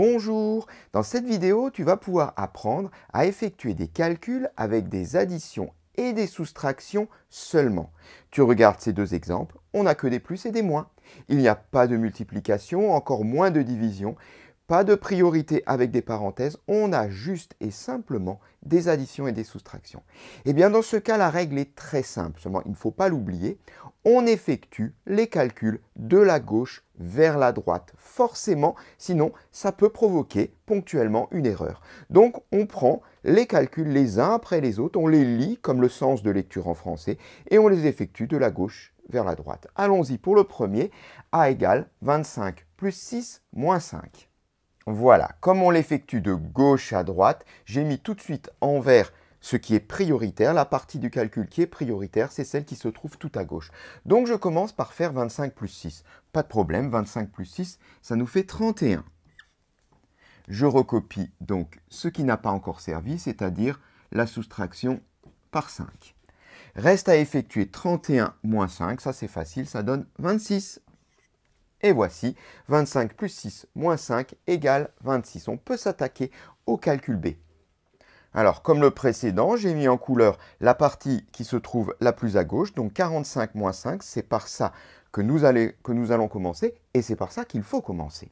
Bonjour Dans cette vidéo, tu vas pouvoir apprendre à effectuer des calculs avec des additions et des soustractions seulement. Tu regardes ces deux exemples, on n'a que des plus et des moins. Il n'y a pas de multiplication, encore moins de division pas de priorité avec des parenthèses, on a juste et simplement des additions et des soustractions. Et eh bien dans ce cas, la règle est très simple, seulement il ne faut pas l'oublier, on effectue les calculs de la gauche vers la droite, forcément, sinon ça peut provoquer ponctuellement une erreur. Donc on prend les calculs les uns après les autres, on les lit comme le sens de lecture en français, et on les effectue de la gauche vers la droite. Allons-y pour le premier, A égale 25 plus 6 moins 5. Voilà, comme on l'effectue de gauche à droite, j'ai mis tout de suite en vert ce qui est prioritaire, la partie du calcul qui est prioritaire, c'est celle qui se trouve tout à gauche. Donc je commence par faire 25 plus 6. Pas de problème, 25 plus 6, ça nous fait 31. Je recopie donc ce qui n'a pas encore servi, c'est-à-dire la soustraction par 5. Reste à effectuer 31 moins 5, ça c'est facile, ça donne 26. Et voici, 25 plus 6 moins 5 égale 26. On peut s'attaquer au calcul B. Alors, comme le précédent, j'ai mis en couleur la partie qui se trouve la plus à gauche, donc 45 moins 5, c'est par ça que nous, que nous allons commencer, et c'est par ça qu'il faut commencer.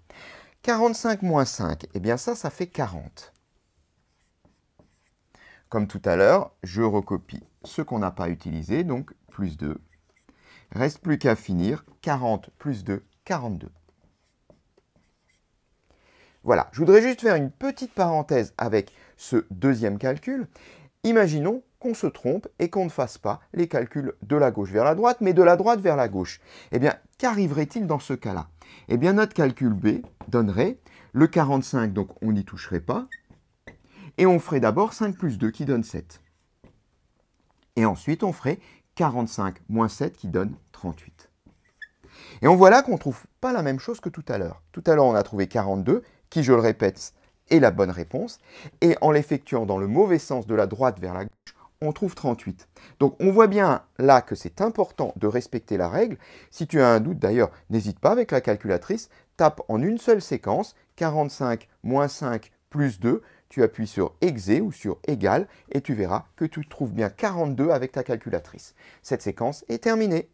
45 moins 5, eh bien ça, ça fait 40. Comme tout à l'heure, je recopie ce qu'on n'a pas utilisé, donc plus 2. Reste plus qu'à finir, 40 plus 2 42. Voilà, je voudrais juste faire une petite parenthèse avec ce deuxième calcul. Imaginons qu'on se trompe et qu'on ne fasse pas les calculs de la gauche vers la droite, mais de la droite vers la gauche. Eh bien, qu'arriverait-il dans ce cas-là Eh bien, notre calcul B donnerait le 45, donc on n'y toucherait pas, et on ferait d'abord 5 plus 2 qui donne 7. Et ensuite, on ferait 45 moins 7 qui donne 38. Et on voit là qu'on ne trouve pas la même chose que tout à l'heure. Tout à l'heure, on a trouvé 42, qui, je le répète, est la bonne réponse. Et en l'effectuant dans le mauvais sens de la droite vers la gauche, on trouve 38. Donc on voit bien là que c'est important de respecter la règle. Si tu as un doute d'ailleurs, n'hésite pas avec la calculatrice, tape en une seule séquence 45 moins 5 plus 2, tu appuies sur exé ou sur égal et tu verras que tu trouves bien 42 avec ta calculatrice. Cette séquence est terminée.